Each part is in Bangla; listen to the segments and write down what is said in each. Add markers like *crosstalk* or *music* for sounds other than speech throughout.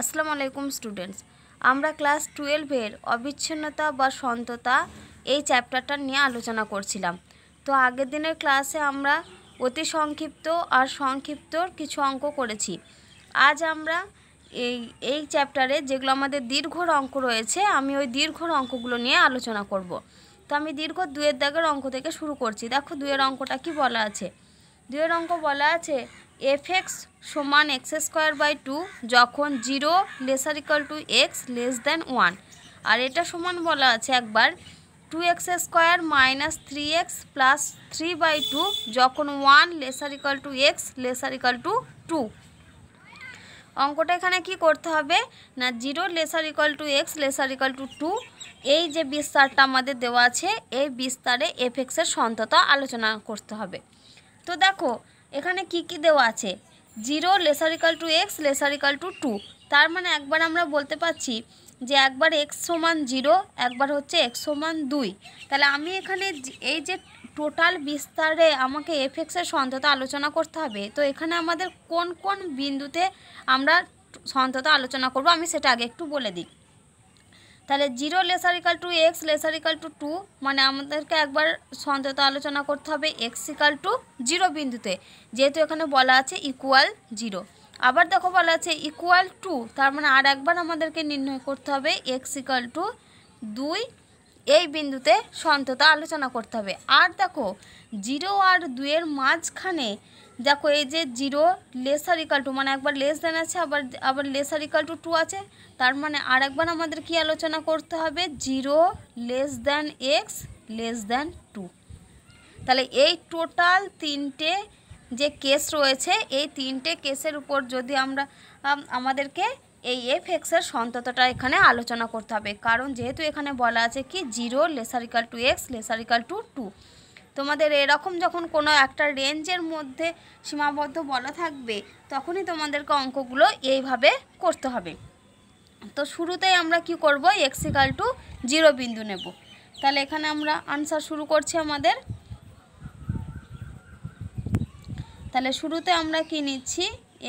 আসসালামু আলাইকুম স্টুডেন্টস আমরা ক্লাস টুয়েলভের অবিচ্ছিন্নতা বা সন্ততা এই চ্যাপ্টারটা নিয়ে আলোচনা করছিলাম তো আগের দিনের ক্লাসে আমরা অতি সংক্ষিপ্ত আর সংক্ষিপ্তর কিছু অঙ্ক করেছি আজ আমরা এই এই চ্যাপ্টারে যেগুলো আমাদের দীর্ঘর অঙ্ক রয়েছে আমি ওই দীর্ঘর অঙ্কগুলো নিয়ে আলোচনা করব। তো আমি দীর্ঘ দুয়ের দাগের অঙ্ক থেকে শুরু করছি দেখো দুয়ের অঙ্কটা কি বলা আছে দুয়ের অঙ্ক বলা আছে এফ এক্স সমান এক্স স্কোয়ার বাই টু যখন zero lesser equal to x less then one আর এটা সমান বলা আছে একবার two x square minus three x plus three by two যখন one lesser equal to x lesser equal to two অঙ্কটা এখানে কি করতে হবে না zero lesser equal to x lesser equal to two এই যে বিস্তারটা আমাদের দেওয়া আছে এই বিস্তারে এফ এক্সের সন্ততা আলোচনা করতে হবে তো দেখো এখানে কি কি দেওয়া আছে zero equal to x lesser equal to two তার মানে একবার আমরা বলতে পারছি যে একবার এক্স সমান জিরো একবার হচ্ছে এক্স সমান দুই তাহলে আমি এখানে এই যে টোটাল বিস্তারে আমাকে এফ এক্সের সন্ততা আলোচনা করতে হবে তো এখানে আমাদের কোন কোন বিন্দুতে আমরা সন্ততা আলোচনা করব আমি সেটা আগে একটু বলে দিই তাহলে zero lesser equal to x lesser equal to two মানে আমাদেরকে একবার সন্তত আলোচনা করতে হবে এক্স ইকাল টু জিরো বিন্দুতে যেহেতু এখানে বলা আছে ইকুয়াল জিরো আবার দেখো বলা আছে ইকুয়াল টু তার মানে আর একবার আমাদেরকে নির্ণয় করতে হবে এক্স ইকাল টু দুই এই বিন্দুতে সন্ততা আলোচনা করতে হবে আর দেখো জিরো আর দুইয়ের মাঝখানে দেখো এই যে জিরো লেসার ইকাল টু মানে একবার লেস দেন আছে আবার আবার লেসার ইকাল টু টু আছে তার মানে আর একবার আমাদের কি আলোচনা করতে হবে zero less than x less than two তাহলে এই টোটাল তিনটে যে কেস রয়েছে এই তিনটে কেসের উপর যদি আমরা আমাদেরকে এই এফ এক্সের সন্ততটা এখানে আলোচনা করতে হবে কারণ যেহেতু এখানে বলা আছে কি zero lesser equal to x lesser equal to two তোমাদের এরকম যখন কোনো একটা রেঞ্জের মধ্যে সীমাবদ্ধ বলা থাকবে তখনই তোমাদেরকে অঙ্কগুলো এইভাবে করতে হবে তো শুরুতেই আমরা কি করব এক্সিকাল টু জিরো বিন্দু নেব তাহলে এখানে আমরা আনসার শুরু করছি আমাদের তাহলে শুরুতে আমরা কি নিচ্ছি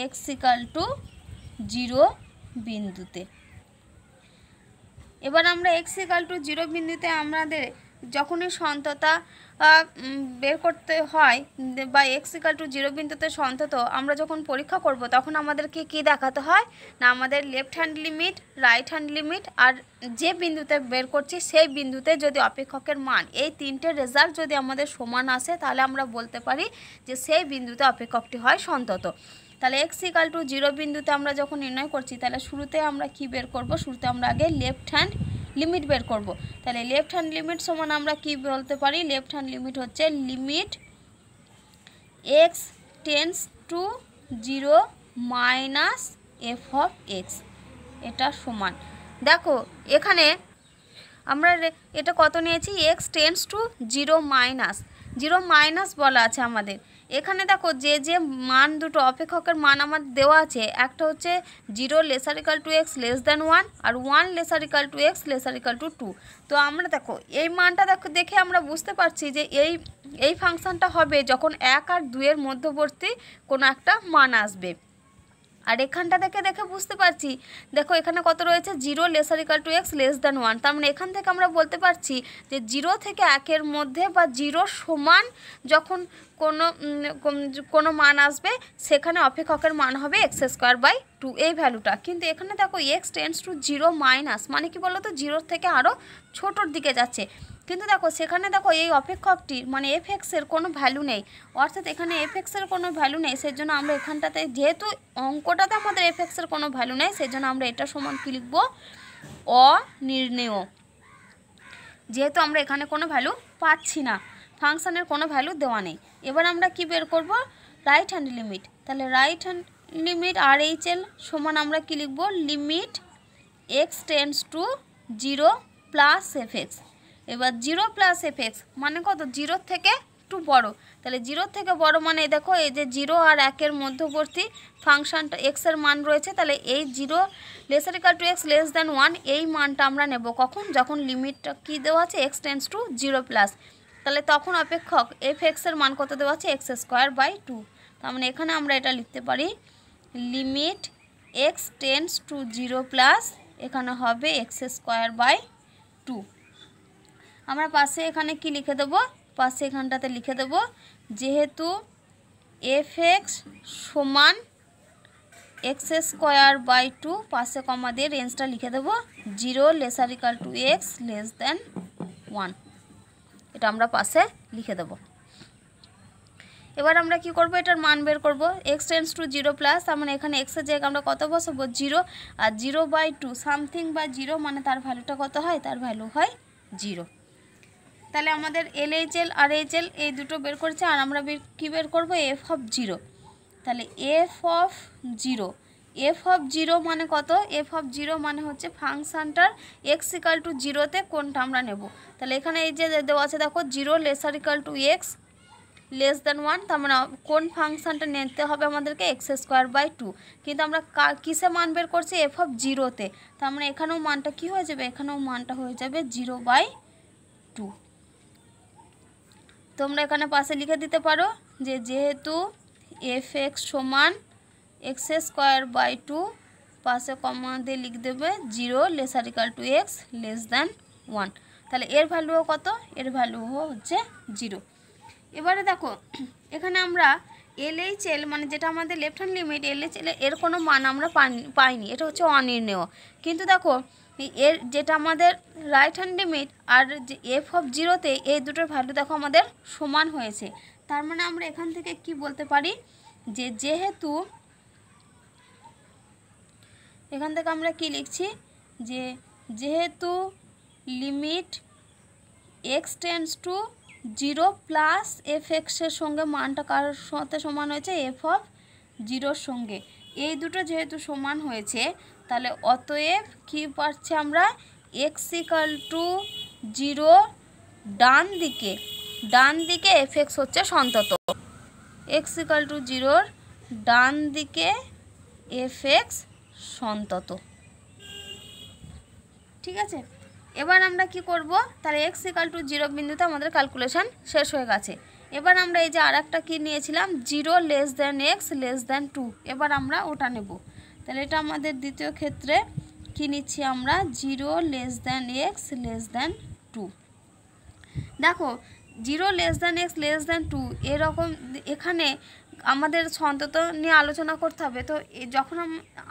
এক্সিকাল টু জিরো বিন্দুতে এবার আমরা এক্সিকাল টু জিরো বিন্দুতে আমাদের যখনই সন্ততা বের করতে হয় বা এক্সিকাল টু জিরো বিন্দুতে সন্তত আমরা যখন পরীক্ষা করব তখন আমাদেরকে কি দেখাতে হয় না আমাদের left hand limit right hand limit আর যে বিন্দুতে বের করছি সেই বিন্দুতে যদি অপেক্ষকের মান এই তিনটে রেজাল্ট যদি আমাদের সমান আসে তাহলে আমরা বলতে পারি যে সেই বিন্দুতে অপেক্ষকটি হয় সন্তত তাহলে এক্স ইকাল টু জিরো বিন্দুতে আমরা যখন নির্ণয় করছি তাহলে শুরুতে আমরা কি বের করব শুরুতে আমরা আগে লেফট হ্যান্ড লিমিট বের করব। তাহলে লেফট হ্যান্ড লিমিট সমান আমরা কি বলতে পারি লেফট হ্যান্ড লিমিট হচ্ছে limit x tends to zero minus f of x এটা সমান দেখো এখানে আমরা এটা কত নিয়েছি x tends to zero minus zero minus বলা আছে আমাদের এখানে দেখো যে যে মান দুটো অপেক্ষকের মান আমার দেওয়া আছে একটা হচ্ছে zero lesser equal to x less than one আর one lesser equal to x lesser equal to two তো আমরা দেখো এই মানটা দেখো দেখে আমরা বুঝতে পারছি যে এই এই ফাংশানটা হবে যখন এক আর দুয়ের মধ্যবর্তী কোনো একটা মান আসবে আর এখানটা দেখে দেখে বুঝতে পারছি দেখো এখানে কত রয়েছে zero lesser equal to x less than one তার মানে এখান থেকে আমরা বলতে পারছি যে জিরো থেকে একের মধ্যে বা জিরো সমান যখন কোনো কোনো মান আসবে সেখানে অপেক্ষকের মান হবে এক্স স্কোয়ার বাই টু এই ভ্যালুটা কিন্তু এখানে দেখো x tends to zero minus মানে কি বলো তো জিরোর থেকে আরও ছোটোর দিকে যাচ্ছে কিন্তু দেখো সেখানে দেখো এই অপেক্ষকটির মানে এফ এক্সের কোনো ভ্যালু নেই অর্থাৎ এখানে এফ এক্সের কোনো ভ্যালু নেই সেই জন্য আমরা এখানটাতে যেহেতু অঙ্কটাতে আমাদের এফ এক্সের কোনো ভ্যালু নেই সেই জন্য আমরা এটা সমান কী লিখবো অনির্ণেয় যেহেতু আমরা এখানে কোনো ভ্যালু পাচ্ছি না ফাংশানের কোনো ভ্যালু দেওয়া নেই এবার আমরা কি বের করব রাইট হ্যান্ড লিমিট তাহলে right hand limit R H L সমান আমরা কী লিখব limit x tends to zero plus f x এবার জিরো প্লাস এফ এক্স মানে কত জিরোর থেকে টু বড় তাহলে জিরোর থেকে বড় মানে দেখো এই যে জিরো আর একের মধ্যবর্তী ফাংশানটা এক্সের মান রয়েছে তাহলে এই zero lesser equal to x less than one এই মানটা আমরা নেব কখন যখন লিমিটটা কী দেওয়া আছে x tends to zero plus তাহলে তখন অপেক্ষক এফ এক্সের মান কত দেওয়া আছে এক্স স্কোয়ার বাই টু তার মানে এখানে আমরা এটা লিখতে পারি limit x tends to zero plus এখানে হবে এক্স স্কোয়ার বাই টু আমরা পাশে এখানে কি লিখে দেবো পাশে এখানটাতে লিখে দেবো যেহেতু এফ এক্স সমান এক্স স্কোয়ার বাই টু পাশে কমা দিয়ে রেঞ্জটা লিখে দেবো zero lesser equal to x less than one এটা আমরা পাশে লিখে দেবো এবার আমরা কি করব এটার মান বের করব x tends to zero plus তার মানে এখানে এক্সের জায়গায় আমরা কত বসাবো জিরো আর জিরো বাই টু সামথিং বা জিরো মানে তার ভ্যালুটা কত হয় তার ভ্যালু হয় জিরো তাহলে আমাদের এলএইচএল আর এইচএল এই দুটো বের করেছে আর আমরা কী বের করবো এফ অফ জিরো তাহলে f of zero f of zero মানে কত এফ অফ জিরো মানে হচ্ছে ফাংশানটার এক্স ইকাল টু জিরোতে কোনটা আমরা নেব তাহলে এখানে এই যে দেওয়া আছে দেখো zero lesser equal to x less than one তার মানে কোন ফাংশানটা নিতে হবে আমাদেরকে এক্স স্কোয়ার বাই টু কিন্তু আমরা কিসে মান বের করছি এফ অফ জিরোতে তার মানে এখানেও মানটা কি হয়ে যাবে এখানেও মানটা হয়ে যাবে জিরো বাই টু তোমরা এখানে পাশে লিখে দিতে পারো যে যেহেতু এফ এক্স সমান এক্স স্কোয়ার বাই টু পাশে কমা দিয়ে লিখ দেবে zero lesser equal to x less than one তাহলে এর ভ্যালুও কত এর ভ্যালু হচ্ছে জিরো এবারে দেখো এখানে আমরা এল এইচ এল মানে যেটা আমাদের left hand limit L L এর কোনো মান আমরা পাইনি এটা হচ্ছে অনির্ণেয় কিন্তু দেখো এর যেটা আমাদের রাইট হ্যান্ড লিমিট আর এফ অফ জিরোতে এই দুটোর ভ্যালু দেখো আমাদের সমান হয়েছে তার মানে আমরা এখান থেকে কি বলতে পারি যে যেহেতু এখান থেকে আমরা কি লিখছি যে যেহেতু limit x tends to zero plus f এক্সের সঙ্গে মানটা কার সাথে সমান হয়েছে এফ অফ জিরোর সঙ্গে এই দুটো যেহেতু সমান হয়েছে তাহলে অতএব কি পাচ্ছি আমরা এক্স ইকাল টু জিরো ডান দিকে ডান দিকে এফ এক্স হচ্ছে সন্তত এক্স ইকাল টু জিরোর ডান দিকে এফ এক্স সন্তত ঠিক আছে এবার আমরা কি করব তাহলে এক্স ইকাল টু জিরো বিন্দুতে আমাদের ক্যালকুলেশান শেষ হয়ে গেছে এবার আমরা এই যে আর একটা কী নিয়েছিলাম zero less than x less than two এবার আমরা ওটা নেব তাহলে এটা আমাদের দ্বিতীয় ক্ষেত্রে কী নিচ্ছি আমরা zero less than x less than two দেখো zero less than x less than two এরকম এখানে আমাদের সন্তত নিয়ে আলোচনা করতে হবে তো যখন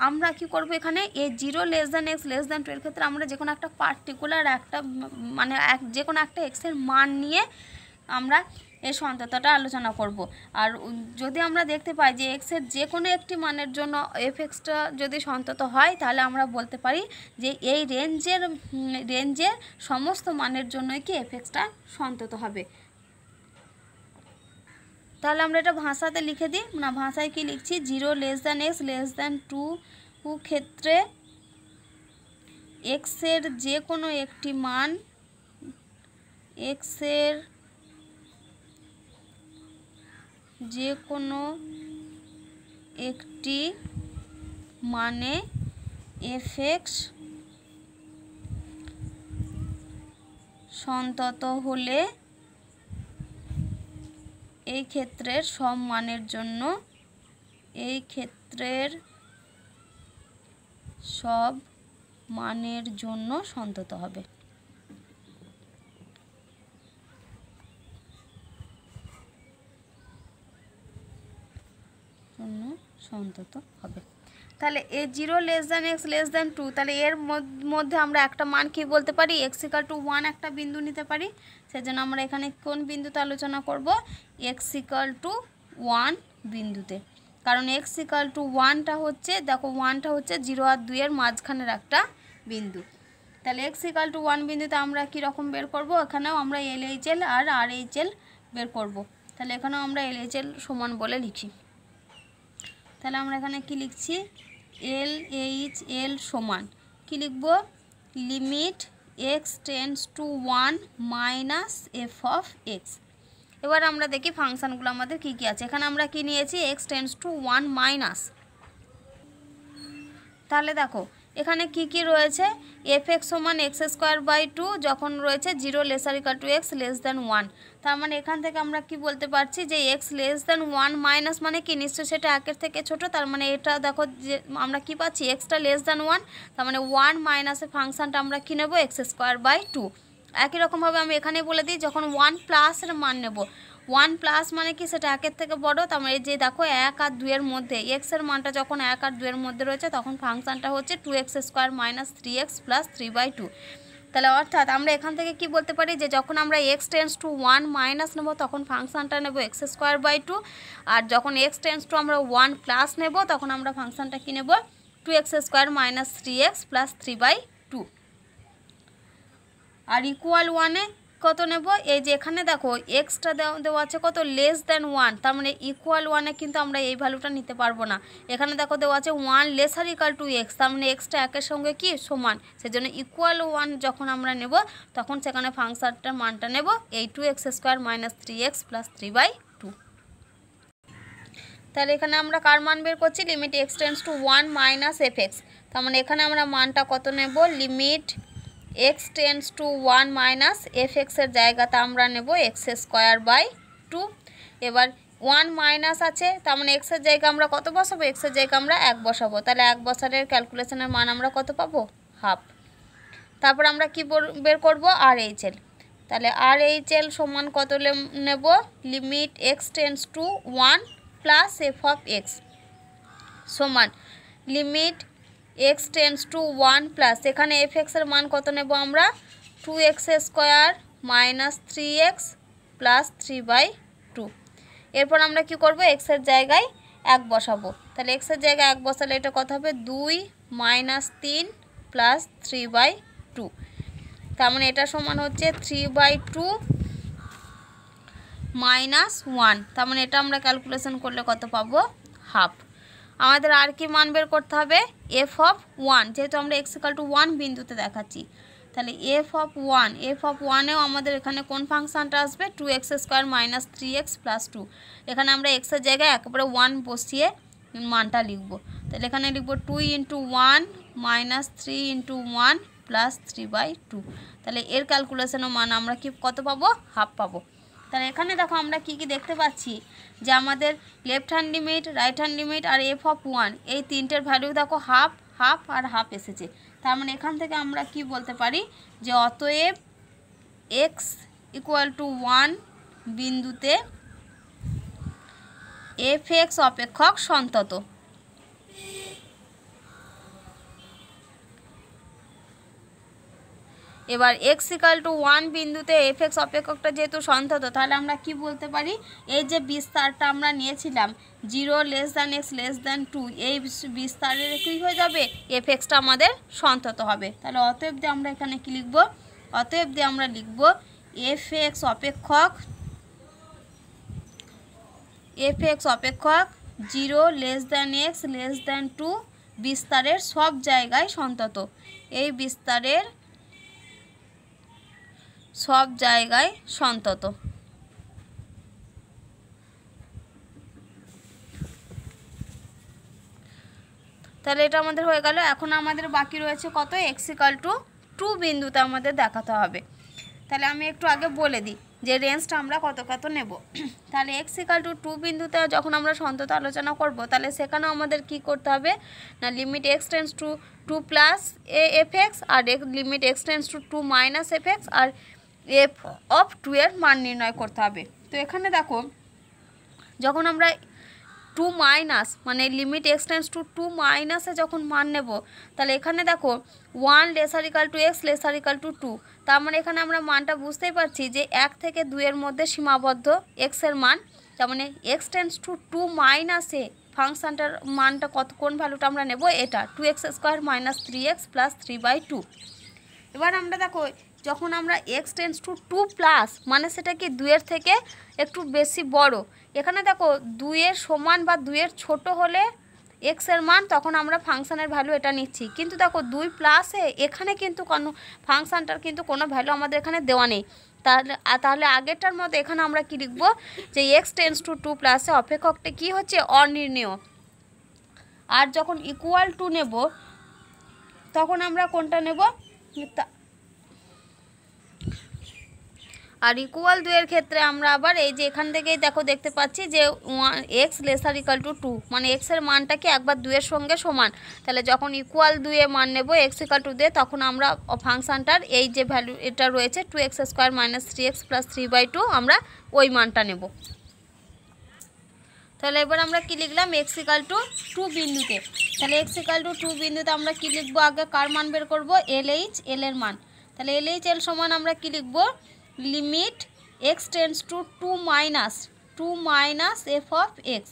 আমরা কি করব এখানে এ zero less than x less than two এর ক্ষেত্রে আমরা যে কোনো একটা পার্টিকুলার একটা মানে এক যে কোনো একটা এক্সের মান নিয়ে আমরা এই সন্ততাটা আলোচনা করব আর যদি আমরা দেখতে পাই যে এক্সের যে কোনো একটি মানের জন্য এফ এক্সটা যদি সন্তত হয় তাহলে আমরা বলতে পারি যে এই রেঞ্জের রেঞ্জের সমস্ত মানের জন্যই কি এফ এক্সটা সন্তত হবে তাহলে আমরা এটা ভাষাতে লিখে দিই না ভাষায় কি লিখছি zero less than x less than two ক্ষেত্রে এক্সের যে কোনো একটি মান এক্সের যে কোনো একটি মানে এফেক্স সন্তত হলে এই ক্ষেত্রের সব মানের জন্য এই ক্ষেত্রের সব মানের জন্য সন্তত হবে শূন্য সন্তত হবে তাহলে এ zero less than x less than two তাহলে এর মধ্যে আমরা একটা মান কি বলতে পারি এক্সিকাল টু ওয়ান একটা বিন্দু নিতে পারি সেজন্য আমরা এখানে কোন বিন্দুতে আলোচনা করব এক্সিকাল টু ওয়ান বিন্দুতে কারণ এক্সিকাল টু ওয়ানটা হচ্ছে দেখো ওয়ানটা হচ্ছে জিরো আর দুইয়ের মাঝখানের একটা বিন্দু তাহলে এক্সিকাল টু ওয়ান বিন্দুতে আমরা কীরকম বের করব এখানেও আমরা এল এইচ এল আর আর এইচ এল বের করব তাহলে এখানেও আমরা এল এইচ এল সমান বলে লিখি তাহলে আমরা এখানে কি লিখছি এল এইচ এল সমান কি লিখব limit x tends to one minus f of x এবার আমরা দেখি ফাংশানগুলো আমাদের কি কি আছে এখানে আমরা কি নিয়েছি x tends to one minus তাহলে দেখো এখানে কি কি রয়েছে এফ এক্স সমান এক্স স্কোয়ার বাই টু যখন রয়েছে zero lesser equal to x less than one তার মানে এখান থেকে আমরা কি বলতে পারছি যে x less than one minus মানে কি নিশ্চয় সেটা একের থেকে ছোট তার মানে এটা দেখো যে আমরা কি পাচ্ছি এক্সটা লেস দ্যান ওয়ান তার মানে ওয়ান মাইনাসের ফাংশানটা আমরা কী নেবো এক্স স্কোয়ার বাই টু একই রকমভাবে আমি এখানে বলে দিই যখন ওয়ান প্লাসের মান নেব ওয়ান প্লাস মানে কি সেটা একের থেকে বড় তার মানে যে দেখো এক আর দুয়ের মধ্যে এক্সের মানটা যখন এক আর দুয়ের মধ্যে রয়েছে তখন ফাংশানটা হচ্ছে two x square minus three x plus three by two তাহলে অর্থাৎ আমরা এখান থেকে কি বলতে পারি যে যখন আমরা x tends to one minus নেব তখন ফাংশানটা নেব এক্স স্কোয়ার বাই টু আর যখন এক্স টেন্স টু আমরা ওয়ান প্লাস নেবো তখন আমরা ফাংশানটা কী নেব two x square minus three x plus three by two আর ইকুয়াল ওয়ানে কত নেব এই যে এখানে দেখো এক্সট্রা দেওয়া আছে কত লেস দ্যান ওয়ান তার মানে ইকুয়াল ওয়ানে কিন্তু আমরা এই ভ্যালুটা নিতে পারবো না এখানে দেখো দেওয়া আছে one lesser equal to x তার মানে এক্সটা একের সঙ্গে কি সমান সেজন্য ইকুয়াল ওয়ান যখন আমরা নেব তখন সেখানে ফাংশনটার মানটা নেব এই two x square minus three x plus three by তাহলে এখানে আমরা কার মান বের করছি limit x tends to one minus f x তার মানে এখানে আমরা মানটা কত নেব limit x tends to one minus f এক্সের জায়গাতে আমরা নেব এক্স স্কোয়ার বাই টু এবার ওয়ান মাইনাস আছে তার মানে এক্সের জায়গা আমরা কত বসাবো এক্সের জায়গা আমরা এক বসাবো তাহলে এক বসারের ক্যালকুলেশনের মান আমরা কত পাবো হাফ তারপর আমরা কি বের করবো আর এইচ এল তাহলে আর এইচ এল সমান কত নেব limit x tends to one plus f of x সমান limit x tends to one plus এখানে এফ এক্সের মান কত নেব আমরা two x square minus three x plus three by two এরপর আমরা কি করব এক্সের জায়গায় এক বসাবো তাহলে এক্সের জায়গায় এক বসালে এটা কত হবে দুই মাইনাস তিন প্লাস থ্রি বাই টু তার মানে এটা সমান হচ্ছে three by two minus one তার মানে এটা আমরা ক্যালকুলেশন করলে কত পাবো হাফ আমাদের আর কি মান বের করতে হবে এফ অফ ওয়ান যেহেতু আমরা এক্সিকাল টু ওয়ান বিন্দুতে দেখাচ্ছি তাহলে f of one f of ওয়ানেও আমাদের এখানে কোন ফাংশানটা আসবে two x square minus three x plus two এখানে আমরা এক্সের জায়গায় একেবারে ওয়ান বসিয়ে মানটা লিখব তাহলে এখানে লিখব two into one minus three into one plus three by two তাহলে এর ক্যালকুলেশনও মান আমরা কি কত পাবো হাফ পাবো তাহলে এখানে দেখো আমরা কি কি দেখতে পাচ্ছি যে আমাদের left hand limit right hand limit আর এফ অফ ওয়ান এই তিনটের ভ্যালু দেখো হাফ হাফ আর হাফ এসেছে তার মানে এখান থেকে আমরা কি বলতে পারি যে অতএব এক্স ইকুয়াল টু ওয়ান বিন্দুতে এফ এক্স অপেক্ষক সন্তত এবার এক্স ইকাল টু ওয়ান বিন্দুতে এফ এক্স অপেক্ষকটা যেহেতু সন্তত তাহলে আমরা কি বলতে পারি এই যে বিস্তারটা আমরা নিয়েছিলাম zero less than x less than two এই বিস্তারের কী হয়ে যাবে এফ এক্সটা আমাদের সন্তত হবে তাহলে অতএব দিয়ে আমরা এখানে কি লিখব অতএব দিয়ে আমরা লিখব এফ এক্স অপেক্ষক এফ এক্স অপেক্ষক zero less than x less than two বিস্তারের সব জায়গায় সন্তত এই বিস্তারের সব জায়গায় সন্তত তাহলে এটা আমাদের হয়ে গেল এখন আমাদের বাকি রয়েছে কত এক্সিকাল টু টু বিন্দুতে আমাদের দেখাতে হবে তাহলে আমি একটু আগে বলে দিই যে রেঞ্জটা আমরা কত কত নেব *clears throat* তাহলে এক্সিকাল টু টু বিন্দুতে যখন আমরা সন্তত আলোচনা করব তাহলে সেখানেও আমাদের কি করতে হবে না limit x tends to two plus এ এফ এক্স আর limit x tends to two minus f x আর এফ অফ টু এর মান নির্ণয় করতে হবে তো এখানে দেখো যখন আমরা টু মাইনাস মানে লিমিট এক্সটেন্স টু টু মাইনাসে যখন মান নেব তাহলে এখানে দেখো one lesser equal to x lesser equal to two তার মানে এখানে আমরা মানটা বুঝতেই পারছি যে এক থেকে দুইয়ের মধ্যে সীমাবদ্ধ এক্সের মান তার মানে এক্সটেন্স টু টু মাইনাসে ফাংশানটার মানটা কত কোন ভ্যালুটা আমরা নেব এটা two x square minus three x plus three by two এবার আমরা দেখো যখন আমরা x tends to two plus মানে সেটা কি দুয়ের থেকে একটু বেশি বড় এখানে দেখো দুয়ের সমান বা দুয়ের ছোট হলে এক্সের মান তখন আমরা ফাংশানের ভ্যালু এটা নিচ্ছি কিন্তু দেখো দুই প্লাসে এখানে কিন্তু কোনো ফাংশানটার কিন্তু কোনো ভ্যালু আমাদের এখানে দেওয়া নেই তাহলে তাহলে আগেরটার মতো এখানে আমরা কি লিখবো যে এক্স টেন্স টু টু প্লাসে অপেক্ষকটা কি হচ্ছে অনির্ণীয় আর যখন ইকুয়াল টু নেব তখন আমরা কোনটা নেব আর ইকুয়াল দুয়ের ক্ষেত্রে আমরা আবার এই যে এখান থেকেই দেখো দেখতে পাচ্ছি যে one x lesser equal to two মানে এক্সের মানটাকে একবার দুয়ের সঙ্গে সমান তাহলে যখন ইকুয়াল দুয়ে মান নেব এক্স ইকাল টু দিয়ে তখন আমরা ফাংশানটার এই যে ভ্যালু এটা রয়েছে two x square minus three x plus three by two আমরা ওই মানটা নেব তাহলে এবার আমরা কি লিখলাম এক্স ইকাল টু টু বিন্দুতে তাহলে এক্স ইকাল টু টু বিন্দুতে আমরা কি লিখবো আগে কার মান বের করব এল এইচ এল এর মান তাহলে এল এইচ এল সমান আমরা কী লিখবো limit x tends to two minus two minus f of x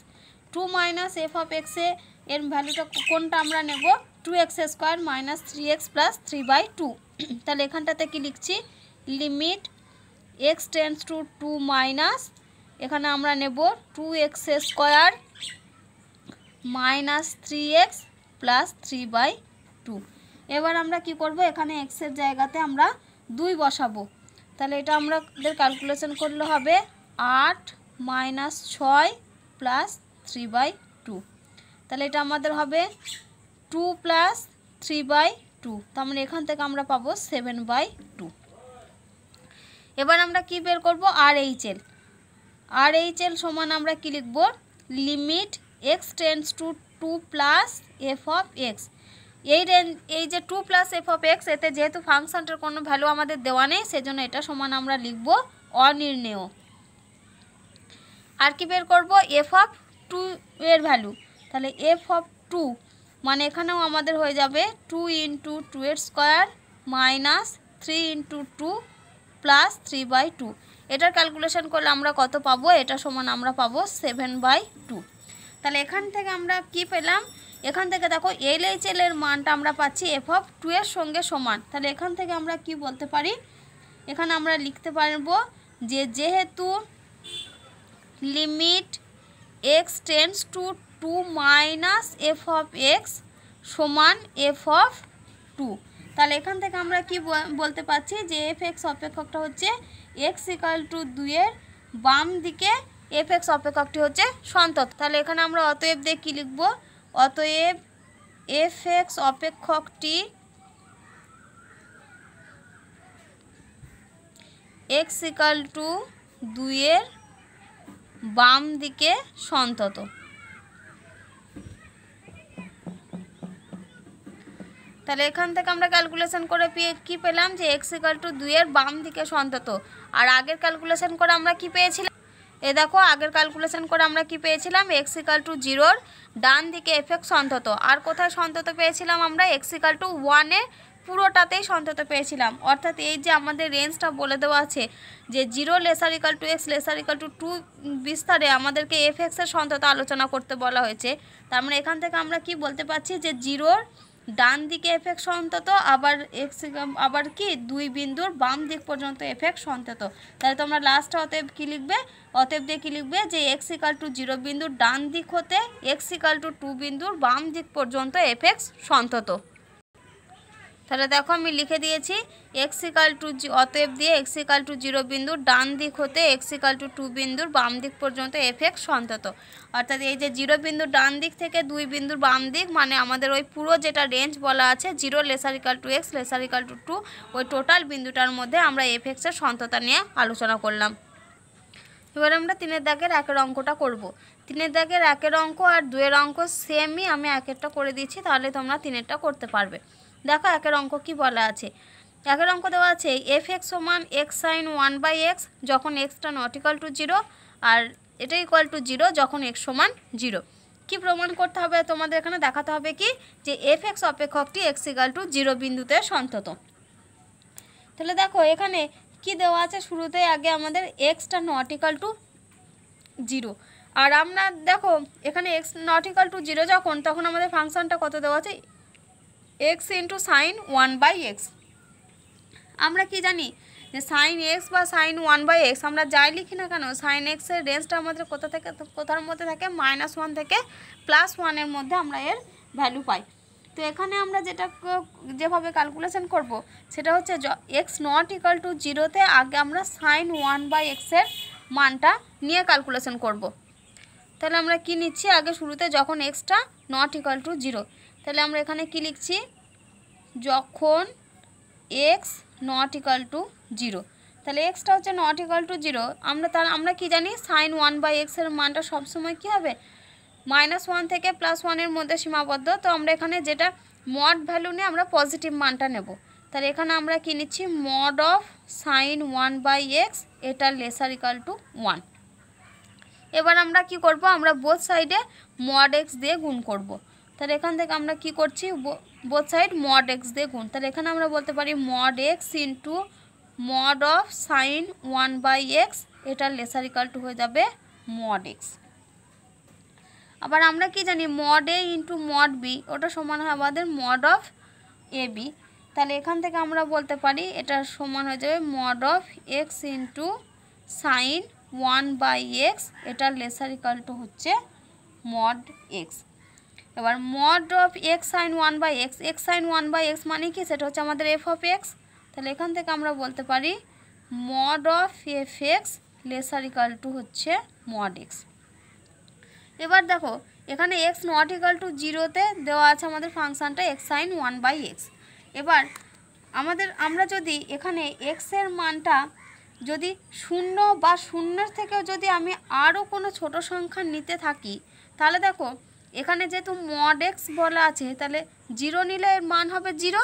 two minus f of এক্সে এর ভ্যালুটা কোনটা আমরা নেব two x square minus three x plus three by two তাহলে এখানটাতে কি লিখছি limit x tends to two minus এখানে আমরা নেব two x square minus three x plus three by two এবার আমরা কী করবো এখানে এক্সের জায়গাতে আমরা দুই বসাবো তাহলে এটা আমাদের ক্যালকুলেশন করলে হবে আট মাইনাস ছয় প্লাস থ্রি বাই টু তাহলে এটা আমাদের হবে two plus three by two তার মানে এখান থেকে আমরা পাবো সেভেন বাই টু এবার আমরা কি বের করব আর এইচ এল আর এইচ এল সমান আমরা কি লিখব limit x tends to two plus f of x এই রেঞ্জ এই যে two plus f of x এতে যেহেতু ফাংশনটার কোনো ভ্যালু আমাদের দেওয়া নেই সেজন্য এটা সমান আমরা লিখব অনির্ণেয় আর কি বের করবো এফ অফ টু এর ভ্যালু তাহলে এফ অফ টু মানে এখানেও আমাদের হয়ে যাবে টু ইন্টু টু এর square minus three into two plus three by two এটার ক্যালকুলেশান করলে আমরা কত পাবো এটা সমান আমরা পাবো সেভেন বাই টু তাহলে এখান থেকে আমরা কি পেলাম এখান থেকে দেখো এলএইচএল এর মানটা আমরা পাচ্ছি এফ অফ টু এর সঙ্গে সমান তাহলে এখান থেকে আমরা কি বলতে পারি এখানে আমরা লিখতে পারব যে যেহেতু limit x tends to two minus f of x সমান এফ অফ টু তাহলে এখান থেকে আমরা কি বলতে পারছি যে এফ এক্স অপেক্ষকটা হচ্ছে এক্স ইকাল টু দুইয়ের বাম দিকে এফ এক্স অপেক্ষকটি হচ্ছে সন্তত তাহলে এখানে আমরা অতএব দিয়ে কী লিখবো অতএব এফ এক্স অপেক্ষকটি এক্স ইকাল টু দুইয়ের বাম দিকে সন্তত তাহলে এখান থেকে আমরা ক্যালকুলেশন করে পেয়ে কী পেলাম যে এক্স ইকাল টু দুইয়ের বাম দিকে সন্তত আর আগের ক্যালকুলেশন করে আমরা কি পেয়েছিলাম এ দেখো আগের ক্যালকুলেশন করে আমরা কি পেয়েছিলাম এক্সিকাল টু জিরোর ডান দিকে এফেক্ট সন্তত আর কোথায় সন্তত পেয়েছিলাম আমরা এক্সিকাল টু ওয়ানে পুরোটাতেই সন্তত পেয়েছিলাম অর্থাৎ এই যে আমাদের রেঞ্জটা বলে দেওয়া আছে যে zero lesser equal to x lesser equal to two বিস্তারে আমাদেরকে এফ এক্সের সন্তত আলোচনা করতে বলা হয়েছে তার মানে এখান থেকে আমরা কি বলতে পারছি যে জিরোর ডান দিকে এফেক্ট সন্তত আবার এক্স আবার কি দুই বিন্দুর বাম দিক পর্যন্ত এফেক্ট সন্তত তাহলে তোমরা লাস্ট অতএব কী লিখবে অতএব দিয়ে কী লিখবে যে এক্স ইকাল টু জিরো বিন্দুর ডান দিক হতে এক্স ইকাল টু টু বিন্দুর বাম দিক পর্যন্ত এফেক্টস সন্তত তাহলে দেখো আমি লিখে দিয়েছি এক্সিকাল টু অতএব দিয়ে এক্সিকাল টু জিরো বিন্দুর ডান দিক হতে এক্সিকাল টু টু বিন্দুর বাম দিক পর্যন্ত এফেক্স সন্তত অর্থাৎ এই যে জিরো বিন্দুর ডান দিক থেকে দুই বিন্দুর বাম দিক মানে আমাদের ওই পুরো যেটা রেঞ্জ বলা আছে zero lesser equal to x lesser equal to two ওই টোটাল বিন্দুটার মধ্যে আমরা এফেক্সের সন্ততা নিয়ে আলোচনা করলাম এবার আমরা তিনের দাগের একের অঙ্কটা করব। তিনের দাগের একের অঙ্ক আর দুয়ের অঙ্ক সেমই আমি একেরটা করে দিচ্ছি তাহলে তোমরা তিনেরটা করতে পারবে দেখো একের অঙ্ক কি বলা আছে একের অঙ্ক দেওয়া আছে এফ এক্স সমান x sine one by x যখন এক্সটা নট ইকাল টু জিরো আর এটা ইকুয়াল টু জিরো যখন এক্স সমান জিরো কি প্রমাণ করতে হবে তোমাদের এখানে দেখাতে হবে কি যে এফ এক্স অপেক্ষকটি এক্স ইকাল টু জিরো বিন্দুতে সন্তত তাহলে দেখো এখানে কি দেওয়া আছে শুরুতে আগে আমাদের এক্সটা নট ইকাল টু জিরো আর আমরা দেখো এখানে x not equal to zero যখন তখন আমাদের ফাংশানটা কত দেওয়া আছে x into sine one by x আমরা কি জানি যে সাইন এক্স বা সাইন ওয়ান বাই এক্স আমরা যাই লিখি না কেন সাইন এক্সের রেঞ্জটা আমাদের কোথা থেকে কোথার মধ্যে থাকে মাইনাস ওয়ান থেকে প্লাস ওয়ানের মধ্যে আমরা এর ভ্যালু পাই তো এখানে আমরা যেটা যেভাবে ক্যালকুলেশন করব সেটা হচ্ছে এক্স নট ইকাল টু জিরোতে আগে আমরা সাইন ওয়ান বাই এক্সের মানটা নিয়ে ক্যালকুলেশন করব তাহলে আমরা কি নিচ্ছি আগে শুরুতে যখন এক্সটা নট ইকাল টু জিরো তাহলে আমরা এখানে কি লিখছি যখন x not equal to zero তাহলে এক্সটা হচ্ছে নট ইকাল টু জিরো আমরা তার আমরা কি জানি সাইন ওয়ান বাই এক্সের মানটা সবসময় কি হবে মাইনাস ওয়ান থেকে প্লাস ওয়ানের মধ্যে সীমাবদ্ধ তো আমরা এখানে যেটা মড ভ্যালু নিয়ে আমরা পজিটিভ মানটা নেব তাহলে এখানে আমরা কি নিচ্ছি mod of sine one by x এটা লেসার ইকাল টু ওয়ান এবার আমরা কি করব আমরা বোথ সাইডে মড এক্স দিয়ে গুণ করবো তাহলে এখান থেকে আমরা কি করছি বোথ সাইড মড এক্স দিয়ে গুণ তাহলে এখানে আমরা বলতে পারি mod x into mod of sine one by x এটা লেসার ইকাল টু হয়ে যাবে মড এক্স আবার আমরা কি জানি mod a into mod b ওটা সমান হয় আমাদের মড অফ এ বি তাহলে এখান থেকে আমরা বলতে পারি এটা সমান হয়ে যাবে mod of x into sine one by x এটার লেসার ইকাল টু হচ্ছে মড এক্স এবার mod of x sine one by x x sine one by x মানে কি সেটা হচ্ছে আমাদের এফ অফ এক্স তাহলে এখান থেকে আমরা বলতে পারি mod of f x lesser equal to হচ্ছে মড এক্স এবার দেখো এখানে এক্স নট ইকাল টু জিরোতে দেওয়া আছে আমাদের ফাংশানটা x sine one by x এবার আমাদের আমরা যদি এখানে এক্সের মানটা যদি শূন্য বা শূন্যের থেকেও যদি আমি আরও কোনো ছোট সংখ্যা নিতে থাকি তাহলে দেখো এখানে যেহেতু মড এক্স বলা আছে তাহলে জিরো নিলে এর মান হবে জিরো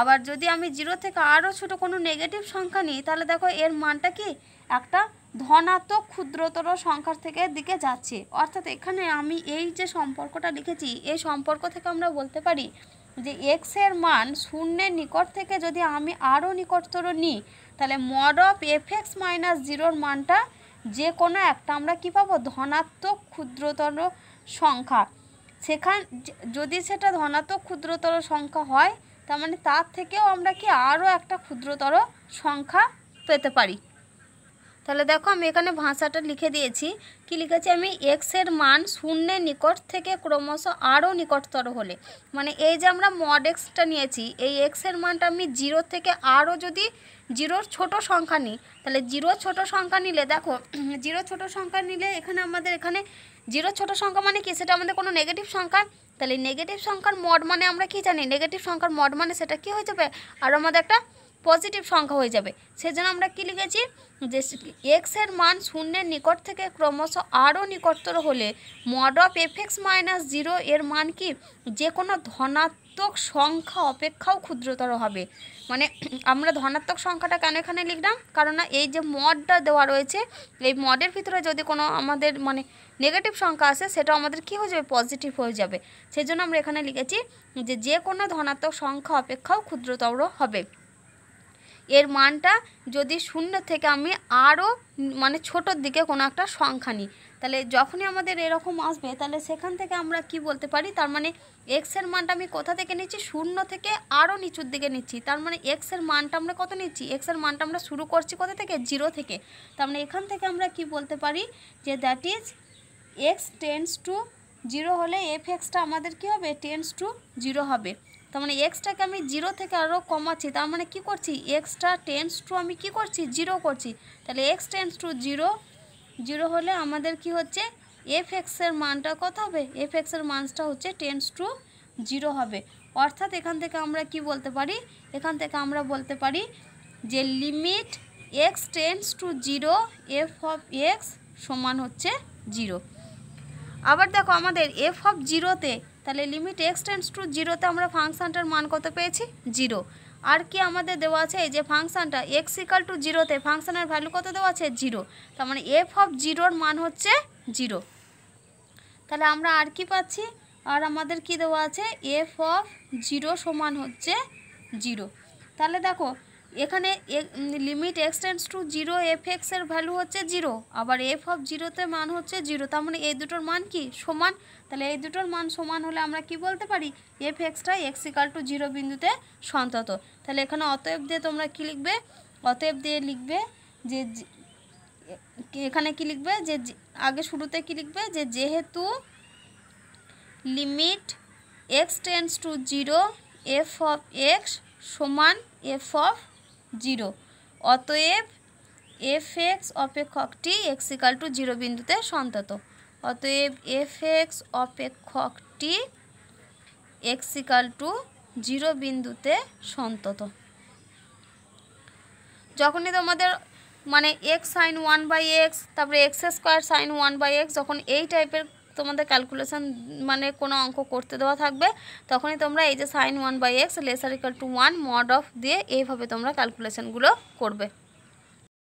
আবার যদি আমি জিরো থেকে আরও ছোট কোনো নেগেটিভ সংখ্যা নিই তাহলে দেখো এর মানটা কি একটা ধনাত্মক ক্ষুদ্রতর সংখ্যার থেকে দিকে যাচ্ছে অর্থাৎ এখানে আমি এই যে সম্পর্কটা লিখেছি এই সম্পর্ক থেকে আমরা বলতে পারি যে এক্স এর মান শূন্যের নিকট থেকে যদি আমি আরও নিকটতর নিই তাহলে mod of f x minus জিরোর মানটা যে কোনো একটা আমরা কী পাবো ধনাত্মক ক্ষুদ্রতর সংখ্যা সেখান যদি সেটা ধনাত্মক ক্ষুদ্রতর সংখ্যা হয় তার মানে তার থেকেও আমরা কি আরও একটা ক্ষুদ্রতর সংখ্যা পেতে পারি তাহলে দেখো আমি এখানে ভাষাটা লিখে দিয়েছি কি লিখেছি আমি এক্সের মান শূন্যের নিকট থেকে ক্রমশ আরও নিকটতর হলে মানে এই যে আমরা মড এক্সটা নিয়েছি এই এক্সের মানটা আমি জিরো থেকে আরও যদি জিরোর ছোট সংখ্যা নিই তাহলে জিরো ছোট সংখ্যা নিলে দেখো *clears throat* জিরো ছোট সংখ্যা নিলে এখানে আমাদের এখানে জিরো ছোট সংখ্যা মানে কি সেটা আমাদের কোনো নেগেটিভ সংখ্যা তাহলে নেগেটিভ সংখ্যার মড মানে আমরা কি জানি নেগেটিভ সংখ্যার মড মানে সেটা কি হয়ে যাবে আর আমাদের একটা পজিটিভ সংখ্যা হয়ে যাবে সেজন্য আমরা কী লিখেছি যে এক্সের মান শূন্যের নিকট থেকে ক্রমশ আরও নিকটতর হলে mod of f x minus zero এর মান কি যে কোনো ধনাত্মক সংখ্যা অপেক্ষাও ক্ষুদ্রতর হবে মানে আমরা ধনাত্মক সংখ্যাটা কেন এখানে লিখলাম কারণ না এই যে মডটা দেওয়া রয়েছে এই মডের ভিতরে যদি কোনো আমাদের মানে নেগেটিভ সংখ্যা আসে সেটা আমাদের কী হয়ে যাবে পজিটিভ হয়ে যাবে সেজন্য আমরা এখানে লিখেছি যে যে কোনো ধনাত্মক সংখ্যা অপেক্ষাও ক্ষুদ্রতর হবে এর মানটা যদি শূন্য থেকে আমি আরও মানে ছোটোর দিকে কোনো একটা সংখ্যা নিই তাহলে যখনই আমাদের এরকম আসবে তাহলে সেখান থেকে আমরা কি বলতে পারি তার মানে এক্সের মানটা আমি কোথা থেকে নিচ্ছি শূন্য থেকে আরও নিচুর দিকে নিচ্ছি তার মানে এক্সের মানটা আমরা কত নিচ্ছি এক্সের মানটা আমরা শুরু করছি কোথা থেকে জিরো থেকে তার মানে এখান থেকে আমরা কি বলতে পারি যে that is x tends to zero হলে এফ এক্সটা আমাদের কী হবে টেন্স টু জিরো হবে তার মানে এক্সটাকে আমি জিরো থেকে আরও কমাচ্ছি তার মানে কি করছি এক্সট্রা টেন্স টু আমি কি করছি জিরো করছি তাহলে x tends to zero zero হলে আমাদের কি হচ্ছে এফ এক্সের মানটা কত হবে এফ এক্সের মানটা হচ্ছে টেন্স টু জিরো হবে অর্থাৎ এখান থেকে আমরা কি বলতে পারি এখান থেকে আমরা বলতে পারি যে limit x tends to zero f of x সমান হচ্ছে জিরো আবার দেখো আমাদের এফ অফ জিরোতে তাহলে লিমিট এক্স টেন্স টু জিরোতে আমরা ফাংশানটার মান কত পেয়েছি জিরো আর কি আমাদের দেওয়া আছে এই যে ফাংশানটা এক্স ইকাল টু জিরোতে ফাংশানের ভ্যালু কত দেওয়া আছে জিরো তার মানে এফ অফ জিরোর মান হচ্ছে জিরো তাহলে আমরা আর কি পাচ্ছি আর আমাদের কি দেওয়া আছে এফ অফ জিরো সমান হচ্ছে জিরো তাহলে দেখো এখানে limit x to zero f এক্সের ভ্যালু হচ্ছে জিরো আবার এফ অফ জিরোতে মান হচ্ছে জিরো তার মানে এই দুটোর মান কি সমান তাহলে এই দুটোর মান সমান হলে আমরা কি বলতে পারি এফ এক্সটা এক্স ইকাল টু জিরো বিন্দুতে সন্তত তাহলে এখানে অতএব দিয়ে তোমরা কী লিখবে অতএব দিয়ে লিখবে যে এখানে কি লিখবে যে আগে শুরুতে কি লিখবে যে যেহেতু limit x tends to zero f of x সমান এফ অফ জিরো অতএব এফ এক্স অপেক্ষকটি এক্স ইকাল টু জিরো বিন্দুতে সন্তত অতএব এফ এক্স অপেক্ষকটি এক্স ইকাল টু জিরো বিন্দুতে সন্তত যখনই তোমাদের মানে x sine one by x তারপরে x square sine one by x যখন এই টাইপের তোমাদের ক্যালকুলেশান মানে কোনো অঙ্ক করতে দেওয়া থাকবে তখনই তোমরা এই যে sine one by x equal to one mod of দিয়ে এইভাবে তোমরা ক্যালকুলেশানগুলো করবে